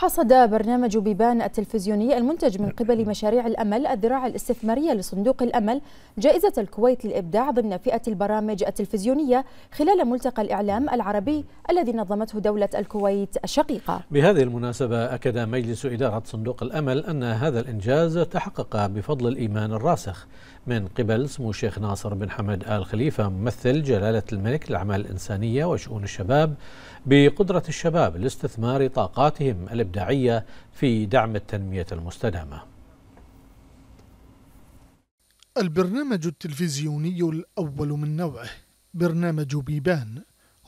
حصد برنامج بيبان التلفزيوني المنتج من قبل مشاريع الأمل الذراع الاستثمارية لصندوق الأمل جائزة الكويت للإبداع ضمن فئة البرامج التلفزيونية خلال ملتقى الإعلام العربي الذي نظمته دولة الكويت الشقيقة بهذه المناسبة أكد مجلس إدارة صندوق الأمل أن هذا الإنجاز تحقق بفضل الإيمان الراسخ من قبل سمو الشيخ ناصر بن حمد آل خليفة ممثل جلالة الملك للأعمال الإنسانية وشؤون الشباب بقدرة الشباب لاستثمار طاقاتهم الابداعيه في دعم التنميه المستدامه. البرنامج التلفزيوني الاول من نوعه برنامج بيبان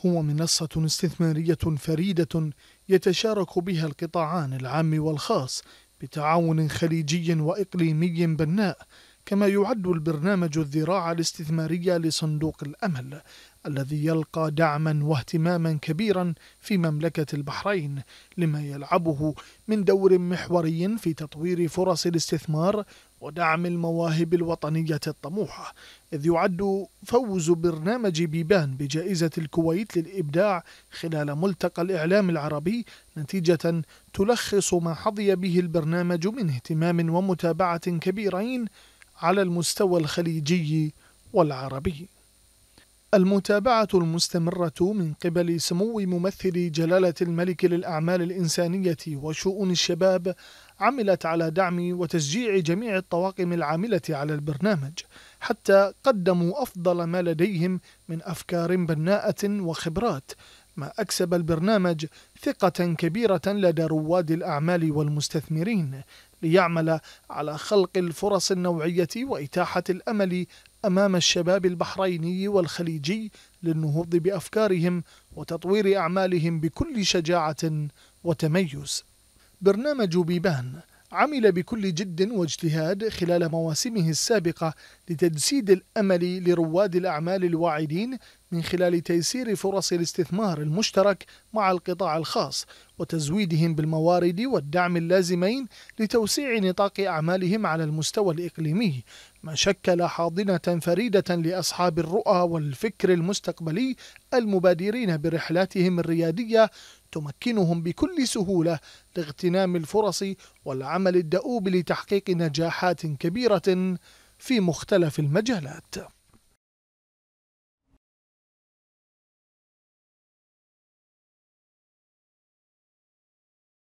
هو منصة استثمارية فريدة يتشارك بها القطاعان العام والخاص بتعاون خليجي وإقليمي بناء كما يعد البرنامج الذراع الاستثمارية لصندوق الأمل الذي يلقى دعما واهتماما كبيرا في مملكة البحرين لما يلعبه من دور محوري في تطوير فرص الاستثمار ودعم المواهب الوطنية الطموحة إذ يعد فوز برنامج بيبان بجائزة الكويت للإبداع خلال ملتقى الإعلام العربي نتيجة تلخص ما حظي به البرنامج من اهتمام ومتابعة كبيرين على المستوى الخليجي والعربي المتابعة المستمرة من قبل سمو ممثل جلالة الملك للأعمال الإنسانية وشؤون الشباب عملت على دعم وتشجيع جميع الطواقم العاملة على البرنامج حتى قدموا أفضل ما لديهم من أفكار بناءة وخبرات ما أكسب البرنامج ثقة كبيرة لدى رواد الأعمال والمستثمرين ليعمل على خلق الفرص النوعية وإتاحة الأمل أمام الشباب البحريني والخليجي للنهوض بأفكارهم وتطوير أعمالهم بكل شجاعة وتميز. برنامج بيبان عمل بكل جد واجتهاد خلال مواسمه السابقة لتجسيد الأمل لرواد الأعمال الواعدين من خلال تيسير فرص الاستثمار المشترك مع القطاع الخاص وتزويدهم بالموارد والدعم اللازمين لتوسيع نطاق أعمالهم على المستوى الإقليمي ما شكل حاضنة فريدة لأصحاب الرؤى والفكر المستقبلي المبادرين برحلاتهم الريادية تمكنهم بكل سهولة لاغتنام الفرص والعمل الدؤوب لتحقيق نجاحات كبيرة في مختلف المجالات